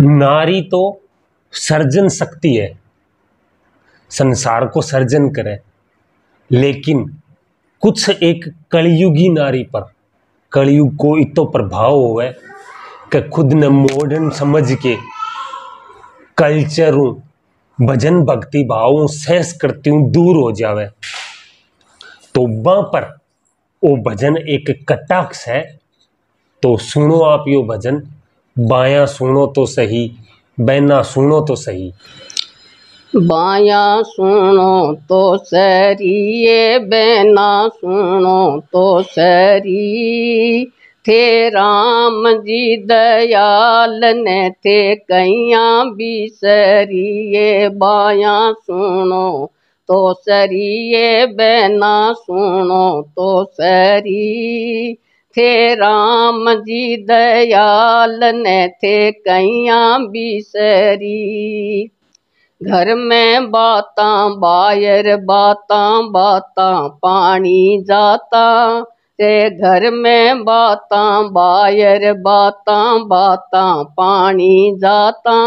नारी तो सर्जन शक्ति है संसार को सर्जन करे लेकिन कुछ एक कलयुगी नारी पर कलयुग को इतो प्रभाव हो कि खुद ने मॉडर्न समझ के कल्चरों भजन भक्ति भावों सहस दूर हो जावे तो वहाँ पर वो भजन एक कटाक्ष है तो सुनो आप यो भजन बाया सुनो तो सही बैना सुनो तो सही बाया सुनो तो सरिए बैना सुनो तो सरी थे राम जी दयाल ने थे कैया सरिए बाया सुनो तो सरिए बैना सुनो तो सरी थे राम जी दयाल न थे कैया बिसरी घर में बाता बायर बाता बाता पानी जाता ते घर में बाता बायर बाता बाता पानी जाता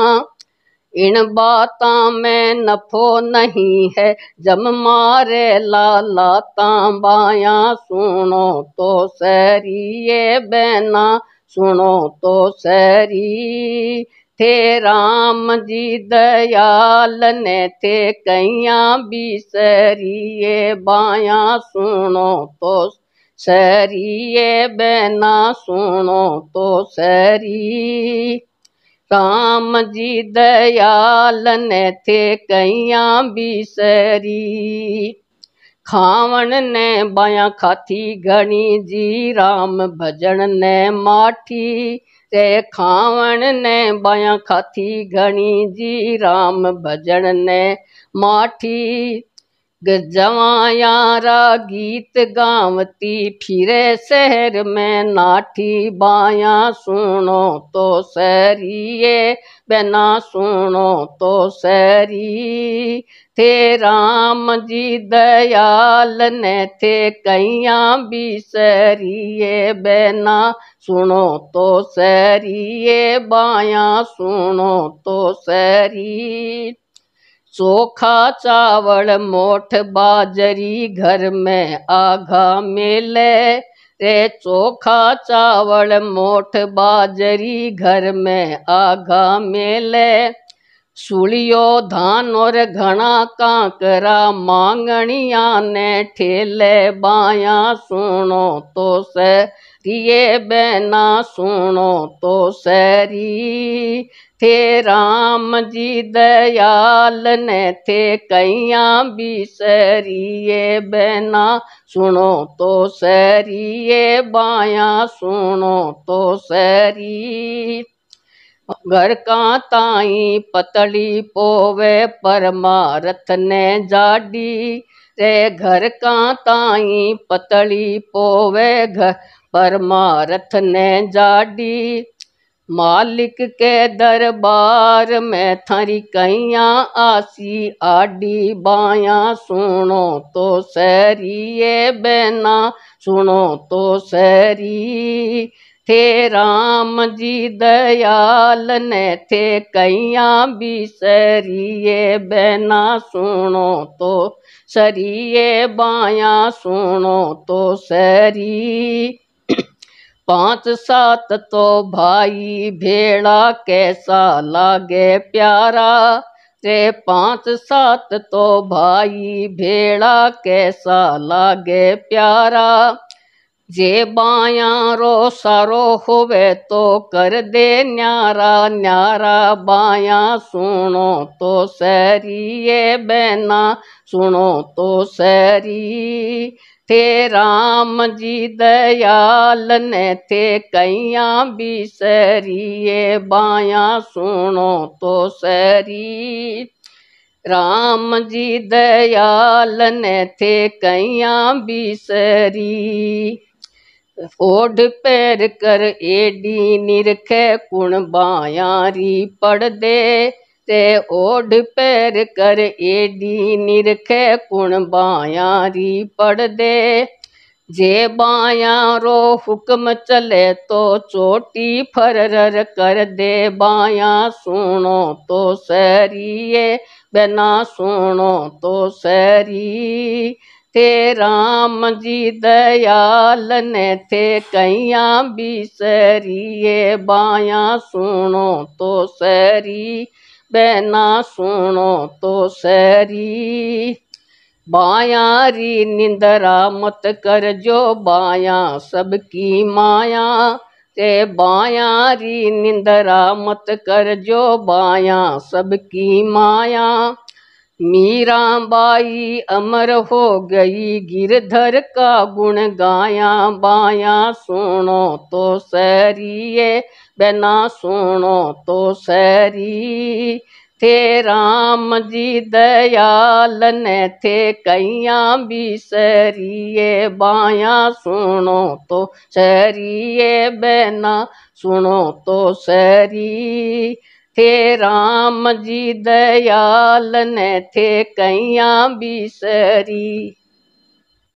इन बातों में नफो नहीं है जम मारे लाला तांबाया सुनो तो सरिए बहना सुनो तो सरी थे राम जी दयाल ने थे कैया भी सरिए बाया सुनो तो सरिए बहना सुनो तो सरी राम जी दयाल ने थे कैया बिसरी खावन ने बाया खाथी घणी जी राम भजन ने माठी रे खावण ने बाया खाथी गणी जी राम भजन ने माठी गजवायारा गीत गावती फिरे शहर में नाठी बाया सुनो तो सरिए बना सुनो तो सरी थे राम जी दयाल ने थे कैया भी सरिए बना सुनो तो सरिए बाया सुनो तो सरी चोखा चावल मोठ बाजरी घर में आघा मेले रे चोखा चावल मोठ बाजरी घर में आघा मेले सुलियो धान और घना कांकरा मांगणिया ने ठेले बाया सुनो तो से रिये बेना सुनो तो सरी थे राम जी दयाल ने थे कैया बिसरिए बहना सुनो तो सरिए बाया सुनो तो सरी घर का ताई पतली पोवे परमारथ ने जाडी रे घर का ताई पतली पोवे घर परमारथ ने जाडी मालिक के दरबार में थारी कैया आसी आडी बाया सुनो तो सरी ये सुनो तो सरी थे राम जी दयाल ने थे कैया भी ये बेना सुनो तो सरिए बाया सुनो तो सरी पांच सात तो भाई भेड़ा कैसा लागे प्यारा रे पांच सात तो भाई भेड़ा कैसा लागे प्यारा जे बाया रो सारो होवे तो कर दे न्यारा न्यारा बाया सुनो तो सैरी ये बहना सुनो तो सैरी थे राम जी दयाल ने थे कैया भी सरिए बाया सुनो तो सरी राम जी दयाल ने थे कैया भी सरी ओढ़ पैर कर एडी निरखे कुण बाया री पड़ दे ते ओढ़ पैर कर एडी निरखे कुण बाया री पड़ दे जे बाया रो हुक्म चले तो चोटी फरर कर दे बाया सुनो तो सरिए बिना सुनो तो सरी थे राम जी दयाल ने थे कैया बिसरिए बाया सुनो तो सरी बहना सुनो तो सैरी बायारी निंदरा मत कर जो बाया सबकी माया ते बाया निंदरा मत कर जो बाया सबकी माया मीरा बाई अमर हो गई गिरधर का गुण गाया बाया सुनो तो सैरिए बेना सुनो तो सरी थे राम जी दयाल ने थे कैया बिसरिए बाया सुनो तो सरिए बेना सुनो तो सरी थे राम जी दयाल ने थे कैया बिसरी